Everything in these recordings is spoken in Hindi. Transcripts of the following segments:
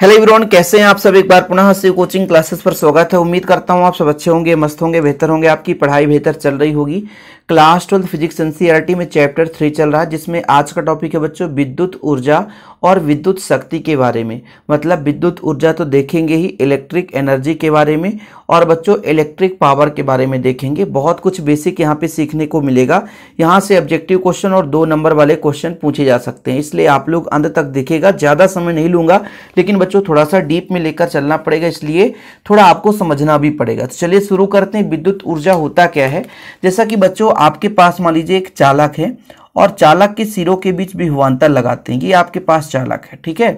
हेलो एवरीवन कैसे हैं आप सब एक बार पुनः से कोचिंग क्लासेस पर स्वागत है उम्मीद करता हूं आप सब अच्छे होंगे मस्त होंगे बेहतर होंगे आपकी पढ़ाई बेहतर चल रही होगी क्लास ट्वेल्थ फिजिक्स एनसीईआरटी में चैप्टर थ्री चल रहा है जिसमें आज का टॉपिक है बच्चों विद्युत ऊर्जा और विद्युत शक्ति के बारे में मतलब विद्युत ऊर्जा तो देखेंगे ही इलेक्ट्रिक एनर्जी के बारे में और बच्चों इलेक्ट्रिक पावर के बारे में देखेंगे बहुत कुछ बेसिक यहाँ पे सीखने को मिलेगा यहाँ से ऑब्जेक्टिव क्वेश्चन और दो नंबर वाले क्वेश्चन पूछे जा सकते हैं इसलिए आप लोग अंत तक देखेगा ज़्यादा समय नहीं लूंगा लेकिन बच्चों थोड़ा सा डीप में लेकर चलना पड़ेगा इसलिए थोड़ा आपको समझना भी पड़ेगा तो चलिए शुरू करते हैं विद्युत ऊर्जा होता क्या है जैसा कि बच्चों आपके पास मान लीजिए एक चालक है और चालक के सिरों के बीच विभवान्तर लगाते हैं ये आपके पास चालक है ठीक है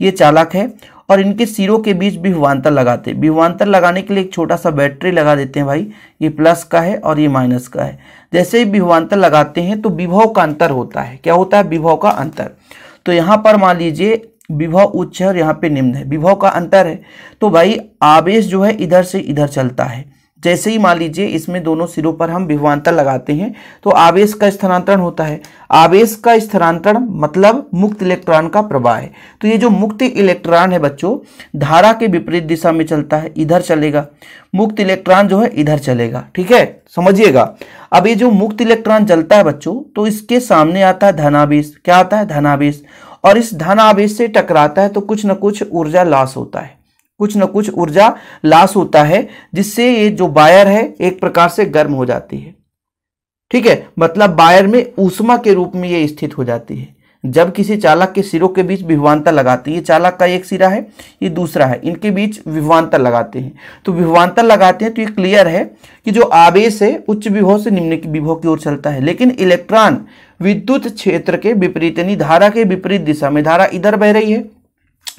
ये चालक है और इनके सिरों के बीच विभवान्तर लगाते हैं विभवान्तर लगाने के लिए एक छोटा सा बैटरी लगा देते हैं भाई ये प्लस का है और ये माइनस का है जैसे ही विभवान्तर लगाते हैं तो विभव का अंतर होता है क्या होता है विभव का अंतर तो यहाँ पर मान लीजिए विभव उच्च है और यहाँ पे निम्न है विभव का अंतर है तो भाई आवेश जो है इधर से इधर चलता है जैसे ही मान लीजिए इसमें दोनों सिरों पर हम विभवांतर लगाते हैं तो आवेश का स्थानांतरण होता है आवेश का स्थानांतरण मतलब मुक्त इलेक्ट्रॉन का प्रवाह है तो ये जो मुक्त इलेक्ट्रॉन है बच्चों धारा के विपरीत दिशा में चलता है इधर चलेगा मुक्त इलेक्ट्रॉन जो है इधर चलेगा ठीक है समझिएगा अब ये जो मुक्त इलेक्ट्रॉन चलता है बच्चों तो इसके सामने आता है धनावेश क्या आता है धनावेश और इस धन आवेश से टकराता है तो कुछ ना कुछ ऊर्जा लॉस होता है कुछ ना कुछ ऊर्जा लॉस होता है जिससे ये जो बायर है एक प्रकार से गर्म हो जाती है ठीक है मतलब बायर में ऊष्मा के रूप में ये स्थित हो जाती है जब किसी चालक के सिरों के बीच विभवानता लगाती है चालक का एक सिरा है ये दूसरा है इनके बीच विभवानता लगाते हैं तो विभवानता लगाते हैं तो ये क्लियर है कि जो आवेश है उच्च विभव से निम्न विभव की ओर चलता है लेकिन इलेक्ट्रॉन विद्युत क्षेत्र के विपरीत यानी धारा के विपरीत दिशा में धारा इधर बह रही है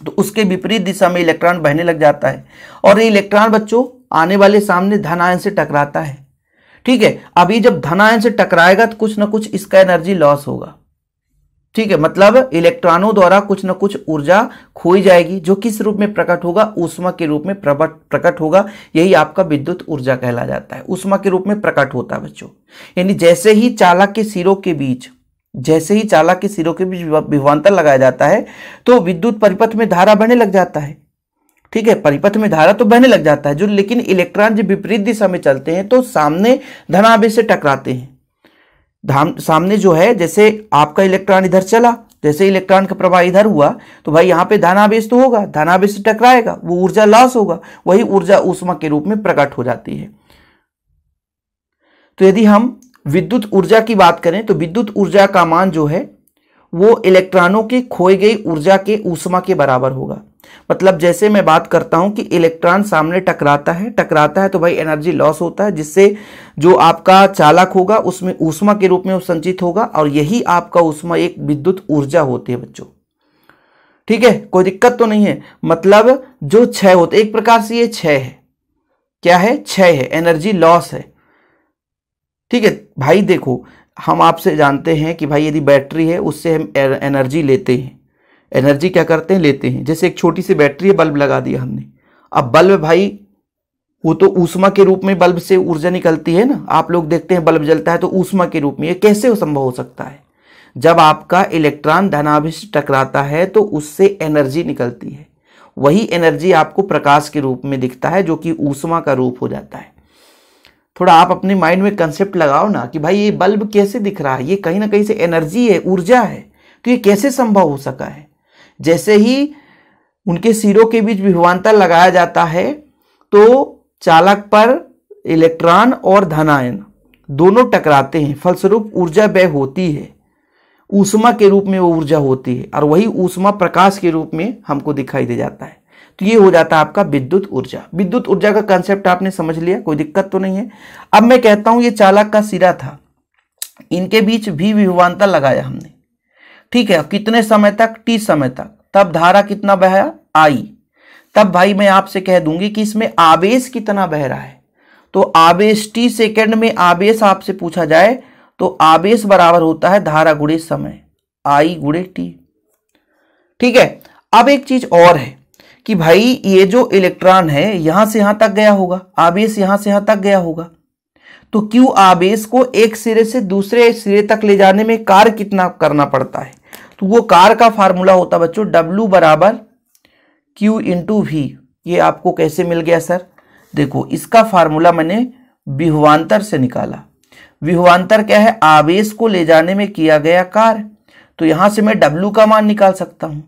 तो उसके विपरीत दिशा में इलेक्ट्रॉन बहने लग जाता है और ये इलेक्ट्रॉन बच्चों आने वाले सामने धनायन से टकराता है ठीक है अभी जब धनायन से टकराएगा तो कुछ ना कुछ इसका एनर्जी लॉस होगा ठीक है मतलब इलेक्ट्रॉनों द्वारा कुछ ना कुछ ऊर्जा खोई जाएगी जो किस रूप में प्रकट होगा उष्मा के रूप में प्रकट होगा यही आपका विद्युत ऊर्जा कहला जाता है उष्मा के रूप में प्रकट होता है बच्चों यानी जैसे ही चालक के सिरों के बीच जैसे ही चालक के सिरों के बीच विभवान्तर लगाया जाता है तो विद्युत परिपथ में धारा बहने लग जाता है ठीक है परिपथ में धारा तो बहने लग जाता है जो लेकिन इलेक्ट्रॉन जब विपरीत दिशा में चलते हैं तो सामने धनावेश से टकराते हैं सामने जो है जैसे आपका इलेक्ट्रॉन इधर चला जैसे इलेक्ट्रॉन का प्रवाह इधर हुआ तो भाई यहाँ पे धनावेश तो होगा धनावेश टकराएगा वो ऊर्जा लॉस होगा वही ऊर्जा ऊष्मा के रूप में प्रकट हो जाती है तो यदि हम विद्युत ऊर्जा की बात करें तो विद्युत ऊर्जा का मान जो है वो इलेक्ट्रॉनों के खोई गई ऊर्जा के ऊष्मा के बराबर होगा मतलब जैसे मैं बात करता हूँ कि इलेक्ट्रॉन सामने टकराता है टकराता है तो भाई एनर्जी लॉस होता है जिससे जो आपका चालक होगा उसमें ऊष्मा के रूप में संचित होगा और यही आपका ऊष्मा एक विद्युत ऊर्जा होती है बच्चों ठीक है कोई दिक्कत तो नहीं है मतलब जो क्षय होते एक प्रकार से ये क्षय है क्या है क्षय है एनर्जी लॉस है ठीक है भाई देखो हम आपसे जानते हैं कि भाई यदि बैटरी है उससे हम एनर्जी लेते हैं एनर्जी क्या करते हैं लेते हैं जैसे एक छोटी सी बैटरी है बल्ब लगा दिया हमने अब बल्ब भाई वो तो ऊष्मा के रूप में बल्ब से ऊर्जा निकलती है ना आप लोग देखते हैं बल्ब जलता है तो ऊष्मा के रूप में ये कैसे संभव हो सकता है जब आपका इलेक्ट्रॉन धनाभिष टकराता है तो उससे एनर्जी निकलती है वही एनर्जी आपको प्रकाश के रूप में दिखता है जो कि ऊष्मा का रूप हो जाता है थोड़ा आप अपने माइंड में कंसेप्ट लगाओ ना कि भाई ये बल्ब कैसे दिख रहा है ये कहीं ना कहीं से एनर्जी है ऊर्जा है तो ये कैसे संभव हो सका है जैसे ही उनके सिरों के बीच विभवांतर लगाया जाता है तो चालक पर इलेक्ट्रॉन और धनायन दोनों टकराते हैं फलस्वरूप ऊर्जा व्यय होती है ऊष्मा के रूप में वो ऊर्जा होती है और वही ऊष्मा प्रकाश के रूप में हमको दिखाई दे जाता है तो ये हो जाता है आपका विद्युत ऊर्जा विद्युत ऊर्जा का कंसेप्ट आपने समझ लिया कोई दिक्कत तो नहीं है अब मैं कहता हूं ये चालक का सिरा था इनके बीच भी विभवांतर लगाया हमने ठीक है कितने समय तक टी समय तक तब धारा कितना बहा आई तब भाई मैं आपसे कह दूंगी कि इसमें आवेश कितना बह रहा है तो आवेश टी सेकेंड में आवेश आपसे पूछा जाए तो आवेश बराबर होता है धारा गुड़े समय आई गुड़े टी ठीक है अब एक चीज और है कि भाई ये जो इलेक्ट्रॉन है यहां से यहां तक गया होगा आवेश यहां से यहां तक गया होगा तो क्यों आवेश को एक सिरे से दूसरे सिरे तक ले जाने में कार्य कितना करना पड़ता है तो वो कार का फार्मूला होता बच्चों W बराबर Q इंटू वी ये आपको कैसे मिल गया सर देखो इसका फार्मूला मैंने विहुवान्तर से निकाला विहुवान्तर क्या है आवेश को ले जाने में किया गया कार्य तो यहां से मैं W का मान निकाल सकता हूं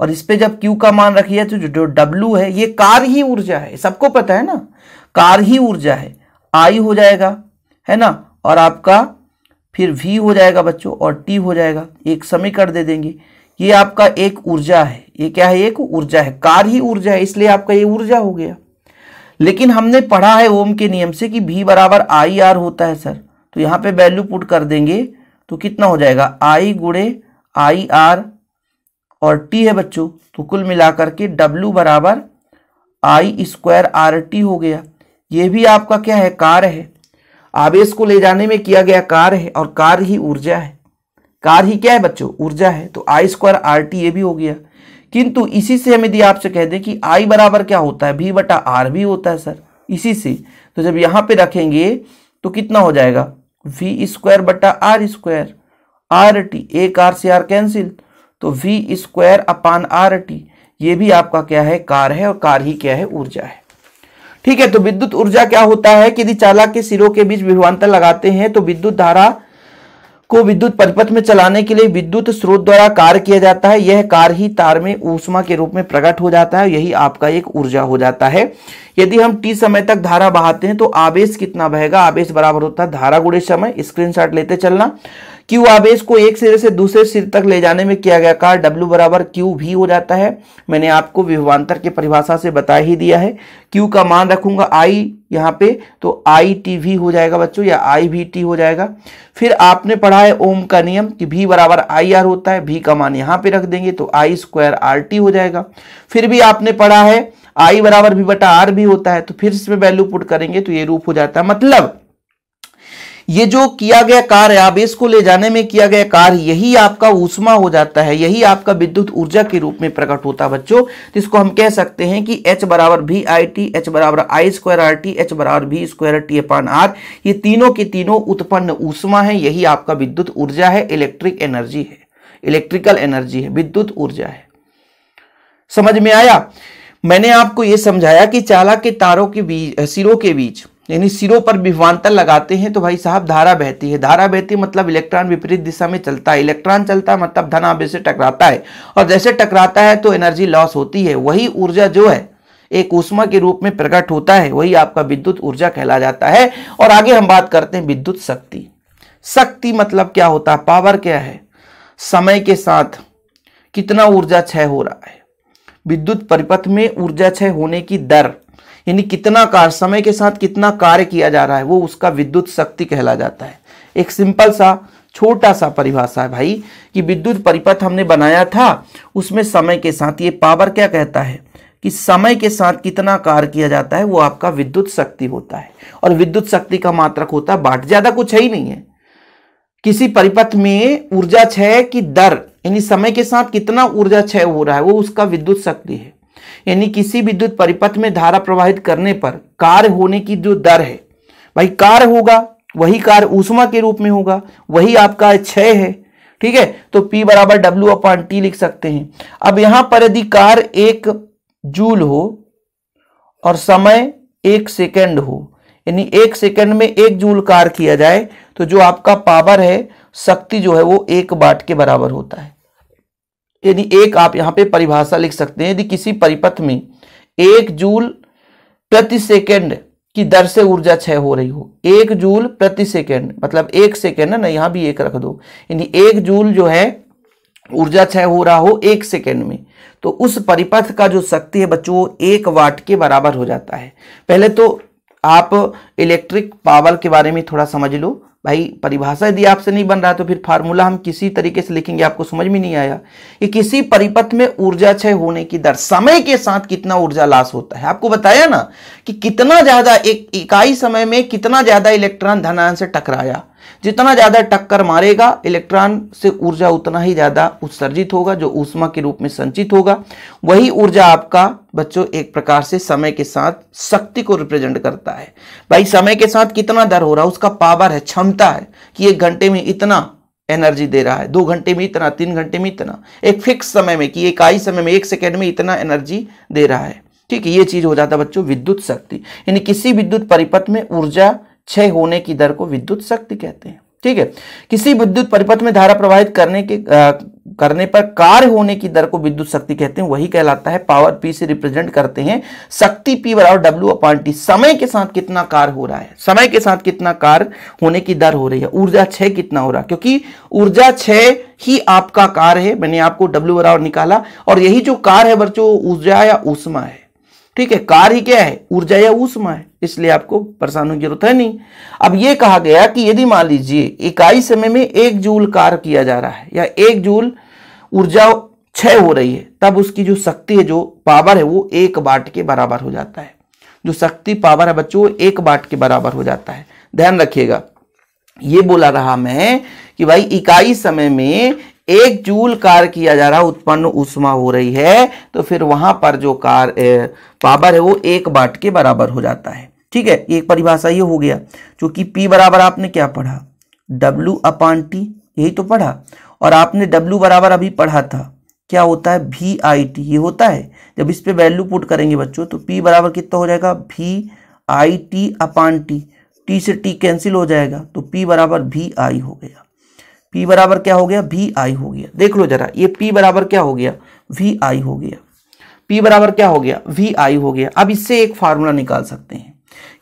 और इस पे जब Q का मान रखिए तो जो W है ये कार ही ऊर्जा है सबको पता है ना कार ही ऊर्जा है आई हो जाएगा है ना और आपका फिर वी हो जाएगा बच्चों और टी हो जाएगा एक समीकरण दे देंगे ये आपका एक ऊर्जा है ये क्या है एक ऊर्जा है कार ही ऊर्जा है इसलिए आपका ये ऊर्जा हो गया लेकिन हमने पढ़ा है ओम के नियम से कि भी बराबर आई आर होता है सर तो यहाँ पे वैल्यू पुट कर देंगे तो कितना हो जाएगा आई गुड़े आई आर और टी है बच्चों तो कुल मिलाकर के डब्ल्यू बराबर आई स्क्वायर आर टी हो गया ये भी आपका क्या है कार है आवेश को ले जाने में किया गया कार्य है और कार ही ऊर्जा है कार ही क्या है बच्चों ऊर्जा है तो आई स्क्वायर आर टी ये भी हो गया किंतु इसी से हम यदि आपसे कह दें कि आई बराबर क्या होता है भी बटा आर भी होता है सर इसी से तो जब यहाँ पे रखेंगे तो कितना हो जाएगा वी स्क्वायर बटा आर स्क्वायर आर टी एक आर से आर कैंसिल तो V square upon R T ये भी आपका क्या है कार है और कार ही क्या है ऊर्जा है ठीक है तो विद्युत ऊर्जा क्या होता है कि यदि चालक के सिरों के बीच विभवांतर लगाते हैं तो विद्युत धारा को विद्युत परिपथ में चलाने के लिए विद्युत स्रोत द्वारा कार्य किया जाता है यह कार्य ही तार में ऊष्मा के रूप में प्रकट हो जाता है यही आपका एक ऊर्जा हो जाता है यदि हम टी समय तक धारा बहाते हैं तो आवेश कितना बहेगा आवेश बराबर होता है धारा गुड़े समय स्क्रीनशॉट लेते चलना क्यू आवेश को एक सिरे से दूसरे सिर तक ले जाने में किया गया कार्य डब्ल्यू बराबर क्यू भी हो जाता है मैंने आपको विभवान्तर की परिभाषा से बता ही दिया है क्यू का मान रखूंगा आई यहाँ पे तो आई टी भी हो जाएगा बच्चों या आई भी टी हो जाएगा फिर आपने पढ़ा है ओम का नियम कि भी बराबर आई आर होता है भी का मान यहाँ पे रख देंगे तो आई स्क्वायर आर टी हो जाएगा फिर भी आपने पढ़ा है आई बराबर भी बटा आर भी होता है तो फिर इसमें वैल्यू पुट करेंगे तो ये रूप हो जाता है मतलब ये जो किया गया कार्य आप इसको ले जाने में किया गया कार्य यही आपका ऊष्मा हो जाता है यही आपका विद्युत ऊर्जा के रूप में प्रकट होता है बच्चों तो इसको हम कह सकते हैं कि एच बराबर भी आई टी एच बराबर I square R T H बराबर V square T upon R ये तीनों के तीनों उत्पन्न ऊष्मा है यही आपका विद्युत ऊर्जा है इलेक्ट्रिक एनर्जी है इलेक्ट्रिकल एनर्जी है विद्युत ऊर्जा है समझ में आया मैंने आपको यह समझाया कि चालक के तारों के बीच सिरों के बीच यानी सिरों पर विभवांतर लगाते हैं तो भाई साहब धारा बहती है धारा बहती मतलब इलेक्ट्रॉन विपरीत दिशा में चलता है इलेक्ट्रॉन चलता है मतलब धन आवेश से टकराता है और जैसे टकराता है तो एनर्जी लॉस होती है वही ऊर्जा जो है एक ऊष्मा के रूप में प्रकट होता है वही आपका विद्युत ऊर्जा कहला जाता है और आगे हम बात करते हैं विद्युत शक्ति शक्ति मतलब क्या होता है पावर क्या है समय के साथ कितना ऊर्जा क्षय हो रहा है विद्युत परिपथ में ऊर्जा क्षय होने की दर यानी कितना कार्य समय के साथ कितना कार्य किया जा रहा है वो उसका विद्युत शक्ति कहला जाता है एक सिंपल सा छोटा सा परिभाषा है भाई कि विद्युत परिपथ हमने बनाया था उसमें समय के साथ ये पावर क्या कहता है कि समय के साथ कितना कार्य किया जाता है वो आपका विद्युत शक्ति होता है और विद्युत शक्ति का मात्रक होता है बाट ज्यादा कुछ है ही नहीं है किसी परिपथ में ऊर्जा क्षय की दर यानी समय के साथ कितना ऊर्जा क्षय हो रहा है वो उसका विद्युत शक्ति है यानी किसी विद्युत परिपथ में धारा प्रवाहित करने पर कार्य होने की जो दर है भाई कार्य होगा वही कार्य ऊष्मा के रूप में होगा वही आपका क्षय है ठीक है तो P बराबर डब्ल्यू अपॉन टी लिख सकते हैं अब यहां पर यदि कार एक जूल हो और समय एक सेकेंड हो यानी एक सेकेंड में एक जूल कार किया जाए तो जो आपका पावर है शक्ति जो है वो एक बाट के बराबर होता है यदि एक आप यहां पे परिभाषा लिख सकते हैं यदि किसी परिपथ में एक जूल प्रति सेकेंड की दर से ऊर्जा क्षय हो रही हो एक जूल प्रति सेकेंड मतलब एक सेकेंड ना, ना यहां भी एक रख दो यानी एक जूल जो है ऊर्जा क्षय हो रहा हो एक सेकेंड में तो उस परिपथ का जो शक्ति है बच्चों एक वाट के बराबर हो जाता है पहले तो आप इलेक्ट्रिक पावर के बारे में थोड़ा समझ लो भाई परिभाषा यदि आपसे नहीं बन रहा तो फिर फार्मूला हम किसी तरीके से लिखेंगे आपको समझ में नहीं आया कि किसी परिपथ में ऊर्जा क्षय होने की दर समय के साथ कितना ऊर्जा लाश होता है आपको बताया ना कि कितना ज्यादा एक इकाई समय में कितना ज्यादा इलेक्ट्रॉन धनायन से टकराया जितना ज़्यादा टक्कर मारेगा इलेक्ट्रॉन से ऊर्जा उतना ही ज़्यादा उत्सर्जित होगा जो ऊष्मा के रूप में संचित होगा वही ऊर्जा आपका बच्चों एक प्रकार से समय के साथ शक्ति को रिप्रेजेंट करता है भाई समय के साथ कितना दर हो रहा है उसका पावर है क्षमता है कि एक घंटे में इतना एनर्जी दे रहा है दो घंटे में इतना तीन घंटे में इतना एक फिक्स समय में कि इकाई समय में एक सेकेंड में इतना एनर्जी दे रहा है ठीक है ये चीज़ हो जाता है बच्चों विद्युत शक्ति यानी किसी विद्युत परिपथ में ऊर्जा क्षय होने की दर को विद्युत शक्ति कहते हैं ठीक है किसी विद्युत परिपथ में धारा प्रवाहित करने के आ, करने पर कार्य होने की दर को विद्युत शक्ति कहते हैं वही कहलाता है पावर पी से रिप्रेजेंट करते हैं शक्ति पी बराबर डब्ल्यू अपॉन टी समय के साथ कितना कार्य हो रहा है समय के साथ कितना कार्य होने की दर हो रही है ऊर्जा छह कितना हो रहा है क्योंकि ऊर्जा छह ही आपका कार्य है मैंने आपको डब्ल्यू बराबर निकाला और यही जो कार है बच्चों ऊर्जा या ऊष्मा है ठीक है कार्य क्या है ऊर्जा या ऊष्मा है इसलिए आपको परेशान होने की जरूरत है नहीं अब यह कहा गया कि यदि मान लीजिए इकाई समय में एक जूल कार्य किया जा रहा है या एक जूल ऊर्जा क्षय हो रही है तब उसकी जो शक्ति है जो पावर है वो एक वाट के बराबर हो जाता है जो शक्ति पावर है बच्चों वो एक वाट के बराबर हो जाता है ध्यान रखिएगा ये बोला रहा मैं कि भाई इकाई समय में एक जूल कार किया जा रहा उत्पन्न उष्मा हो रही है तो फिर वहां पर जो कार पावर है वो एक बाट के बराबर हो जाता है ठीक है एक परिभाषा ये हो गया क्योंकि पी बराबर आपने क्या पढ़ा डब्ल्यू अपान टी यही तो पढ़ा और आपने डब्ल्यू बराबर अभी पढ़ा था क्या होता है भी आई टी ये होता है जब इस पे वैल्यू पुट करेंगे बच्चों तो पी बराबर कितना हो जाएगा V I T upon T T से टी कैंसिल हो जाएगा तो पी बराबर भी आई हो गया P बराबर क्या हो गया वी आई हो गया देख लो जरा ये P बराबर क्या हो गया वी आई हो गया P बराबर क्या हो गया वी आई हो गया अब इससे एक फार्मूला निकाल सकते हैं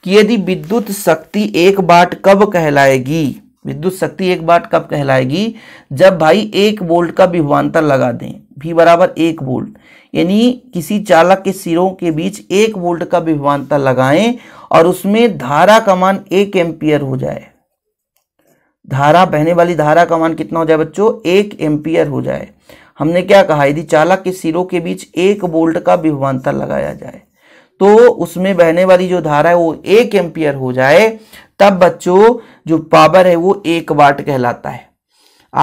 कि यदि विद्युत शक्ति एक बाट कब कहलाएगी विद्युत शक्ति एक बाट कब कहलाएगी जब भाई एक वोल्ट का विभवान्तर लगा दें भी बराबर एक वोल्ट यानी किसी चालक के सिरों के बीच एक वोल्ट का विभवान्तर लगाएं और उसमें धारा का मान एक एम्पियर हो जाए धारा बहने वाली धारा का मान कितना हो जाए बच्चों एक एम्पियर हो जाए हमने क्या कहा यदि चालक के सिरों के बीच एक बोल्ट का विभवान्तर लगाया जाए तो उसमें बहने वाली जो धारा है वो एक एम्पियर हो जाए तब बच्चों जो पावर है वो एक वाट कहलाता है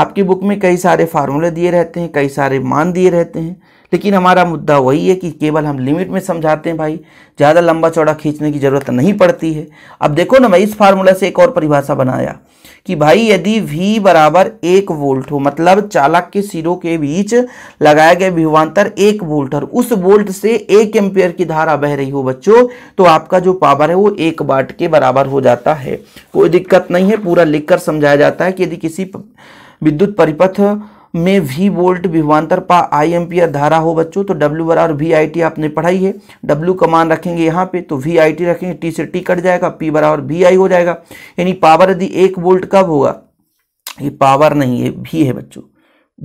आपकी बुक में कई सारे फार्मूले दिए रहते हैं कई सारे मान दिए रहते हैं लेकिन हमारा मुद्दा वही है कि केवल हम लिमिट में समझाते हैं भाई ज़्यादा लंबा चौड़ा खींचने की ज़रूरत नहीं पड़ती है अब देखो ना मैं इस फार्मूला से एक और परिभाषा बनाया कि भाई यदि V बराबर एक वोल्ट हो मतलब चालक के सिरों के बीच लगाया गया विभवान्तर एक वोल्ट और उस वोल्ट से एक एम्पेयर की धारा बह रही हो बच्चों तो आपका जो पावर है वो एक वाट के बराबर हो जाता है कोई दिक्कत नहीं है पूरा लिखकर समझाया जाता है कि यदि किसी विद्युत परिपथ में वी वोल्ट विभवान्तर पा आई एम्पियर धारा हो बच्चों तो डब्ल्यू बराबर वी आई टी आपने पढ़ाई है डब्ल्यू कमान रखेंगे यहाँ पे तो वी आई टी रखेंगे टी से टी कट जाएगा पी बराबर वी आई हो जाएगा यानी पावर यदि एक वोल्ट कब होगा ये पावर नहीं है भी है बच्चों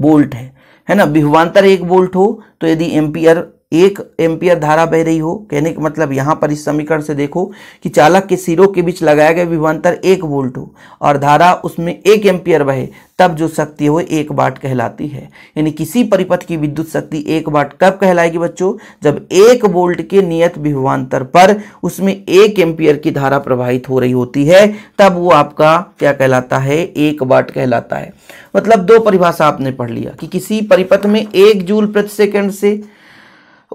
वोल्ट है है ना विभवान्तर एक वोल्ट हो तो यदि एम्पियर एक एम्पियर धारा बह रही हो कहने का मतलब यहाँ पर इस समीकरण से देखो कि चालक के सिरों के बीच लगाया गया विभवांतर एक वोल्ट हो और धारा उसमें एक एम्पियर बहे तब जो शक्ति हो एक बाट कहलाती है यानी किसी परिपथ की विद्युत शक्ति एक बाट कब कहलाएगी बच्चों जब एक वोल्ट के नियत विभवांतर पर उसमें एक एम्पियर की धारा प्रवाहित हो रही होती है तब वो आपका क्या कहलाता है एक बाट कहलाता है मतलब दो परिभाषा आपने पढ़ लिया कि किसी परिपथ में एक जूल प्रति सेकंड से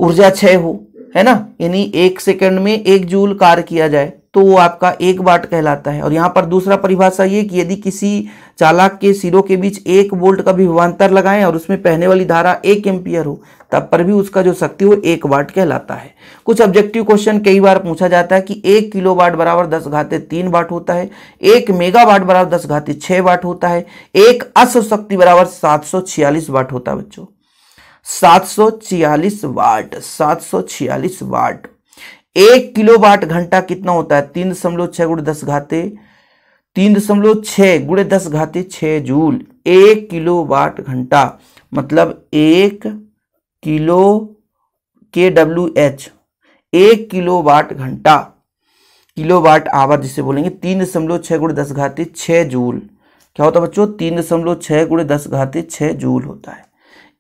ऊर्जा क्षय हो है ना यानी एक सेकंड में एक जूल कार्य किया जाए तो वो आपका एक वाट कहलाता है और यहाँ पर दूसरा परिभाषा ये कि यदि किसी चालक के सिरों के बीच एक वोल्ट का विभवान्तर लगाएं और उसमें पहने वाली धारा एक एम्पियर हो तब पर भी उसका जो शक्ति हो एक वाट कहलाता है कुछ ऑब्जेक्टिव क्वेश्चन कई बार पूछा जाता है कि एक किलो वाट बराबर दस घाते तीन वाट होता है एक मेगा वाट बराबर दस घाते छः वाट होता है एक अश्व शक्ति बराबर सात सौ छियालीस वाट होता है बच्चों 746 वाट 746 वाट एक किलो वाट घंटा कितना होता है तीन दशमलव छह गुड़े दस घाते तीन दशमलव छह गुड़े दस घाते छः जूल एक किलो वाट घंटा मतलब एक किलो के डब्ल्यू एच एक किलो वाट घंटा किलो वाट आवर जिसे बोलेंगे तीन दशमलव छह गुड़े दस घाते छः जूल क्या होता है बच्चों तीन दशमलव छह गुड़े दस घाते छह जूल होता है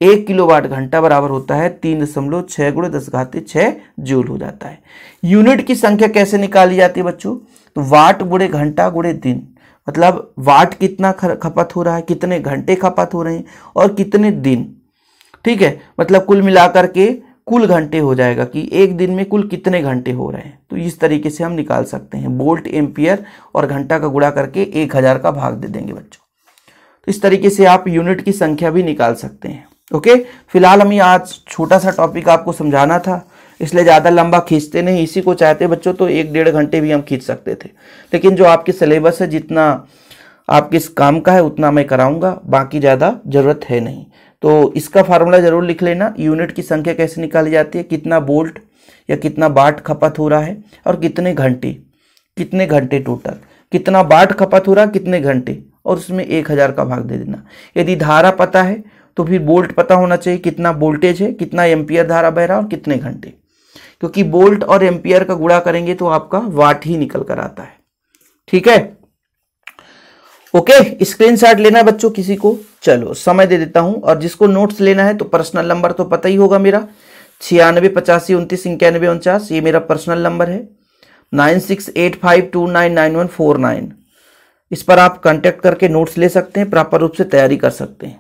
एक किलोवाट घंटा बराबर होता है तीन दशमलव छः गुणे दस घाते छः जूल हो जाता है यूनिट की संख्या कैसे निकाली जाती है बच्चों तो वाट गुड़े घंटा गुड़े दिन मतलब वाट कितना खपत हो रहा है कितने घंटे खपत हो रहे हैं और कितने दिन ठीक है मतलब कुल मिलाकर के कुल घंटे हो जाएगा कि एक दिन में कुल कितने घंटे हो रहे हैं तो इस तरीके से हम निकाल सकते हैं बोल्ट एम्पियर और घंटा का गुड़ा करके एक हज़ार का भाग दे देंगे बच्चों तो इस तरीके से आप यूनिट की संख्या भी निकाल सकते हैं ओके फिलहाल हमें आज छोटा सा टॉपिक आपको समझाना था इसलिए ज़्यादा लंबा खींचते नहीं इसी को चाहते बच्चों तो एक डेढ़ घंटे भी हम खींच सकते थे लेकिन जो आपके सिलेबस है जितना आपके इस काम का है उतना मैं कराऊंगा बाकी ज़्यादा ज़रूरत है नहीं तो इसका फार्मूला ज़रूर लिख लेना यूनिट की संख्या कैसे निकाली जाती है कितना बोल्ट या कितना बाट खपत हो रहा है और कितने घंटे कितने घंटे टोटल कितना बाट खपत हो रहा कितने घंटे और उसमें एक हज़ार का भाग दे देना यदि धारा पता है तो फिर बोल्ट पता होना चाहिए कितना वोल्टेज है कितना एम्पियर धारा बह रहा और कितने घंटे क्योंकि बोल्ट और एम्पियर का गुड़ा करेंगे तो आपका वाट ही निकल कर आता है ठीक है ओके स्क्रीनशॉट लेना है बच्चों किसी को चलो समय दे देता हूं और जिसको नोट्स लेना है तो पर्सनल नंबर तो पता ही होगा मेरा छियानवे पचासी उनतीस इक्यानवे उनचास ये मेरा पर्सनल नंबर है nine six eight five two nine nine one four nine इस पर आप कांटेक्ट करके नोट्स ले सकते हैं प्रॉपर रूप से तैयारी कर सकते हैं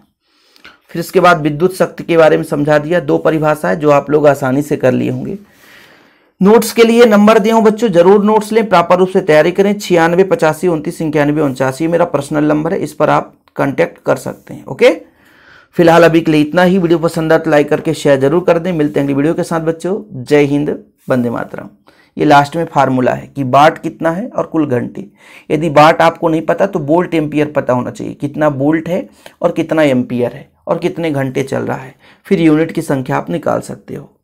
फिर इसके बाद विद्युत शक्ति के बारे में समझा दिया दो परिभाषा है जो आप लोग आसानी से कर लिए होंगे नोट्स के लिए नंबर दिया हूँ बच्चों जरूर नोट्स लें प्रॉपर रूप से तैयारी करें छियानवे पचासी उनतीस इक्यानवे उनचासी मेरा पर्सनल नंबर है इस पर आप कॉन्टैक्ट कर सकते हैं ओके फिलहाल अभी के लिए इतना ही वीडियो पसंद आए तो लाइक करके शेयर जरूर कर दें मिलते हैं अगली वीडियो के साथ बच्चों जय हिंद वंदे मातरम ये लास्ट में फार्मूला है कि बाट कितना है और कुल घंटे यदि बाट आपको नहीं पता तो बोल्ट एम्पियर पता होना चाहिए कितना बोल्ट है और कितना एम्पियर है और कितने घंटे चल रहा है फिर यूनिट की संख्या आप निकाल सकते हो